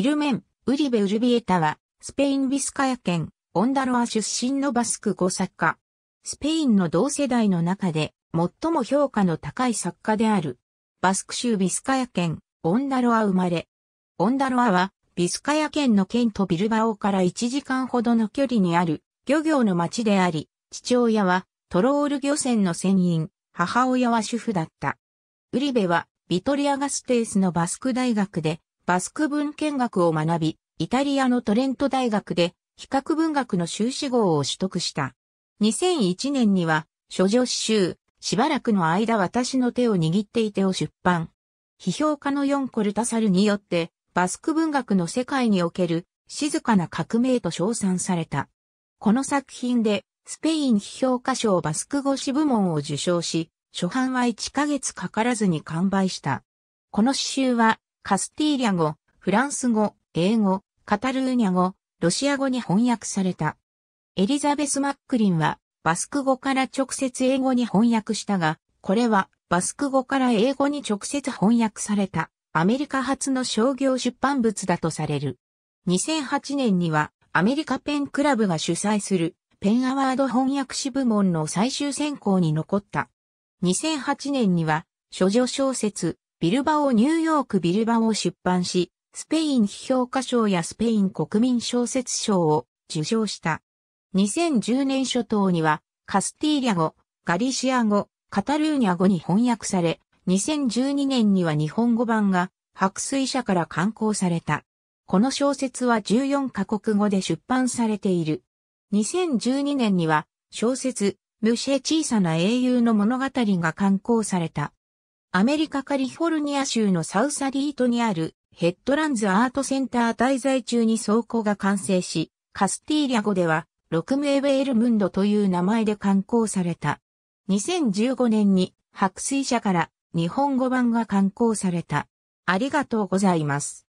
ヒルメン、ウリベ・ウルビエタは、スペイン・ビスカヤ県、オンダロア出身のバスク語作家。スペインの同世代の中で、最も評価の高い作家である。バスク州ビスカヤ県、オンダロア生まれ。オンダロアは、ビスカヤ県の県とビルバオから1時間ほどの距離にある、漁業の町であり、父親は、トロール漁船の船員、母親は主婦だった。ウリベは、ビトリアガステースのバスク大学で、バスク文献学を学び、イタリアのトレント大学で比較文学の修士号を取得した。2001年には、諸女詩集、しばらくの間私の手を握っていてを出版。批評家のヨン・コルタサルによって、バスク文学の世界における静かな革命と称賛された。この作品で、スペイン批評家賞バスク語詩部門を受賞し、初版は1ヶ月かからずに完売した。この詩集は、カスティーリャ語、フランス語、英語、カタルーニャ語、ロシア語に翻訳された。エリザベス・マックリンは、バスク語から直接英語に翻訳したが、これは、バスク語から英語に直接翻訳された、アメリカ初の商業出版物だとされる。2008年には、アメリカペンクラブが主催する、ペンアワード翻訳士部門の最終選考に残った。2008年には、諸女小説、ビルバオニューヨークビルバオを出版し、スペイン批評家賞やスペイン国民小説賞を受賞した。2010年初頭には、カスティーリャ語、ガリシア語、カタルーニャ語に翻訳され、2012年には日本語版が白水社から刊行された。この小説は14カ国語で出版されている。2012年には小説、ムシェ小さな英雄の物語が刊行された。アメリカカリフォルニア州のサウサリートにあるヘッドランズアートセンター滞在中に倉庫が完成し、カスティーリャ語ではロクムエベエルムンドという名前で刊行された。2015年に白水社から日本語版が刊行された。ありがとうございます。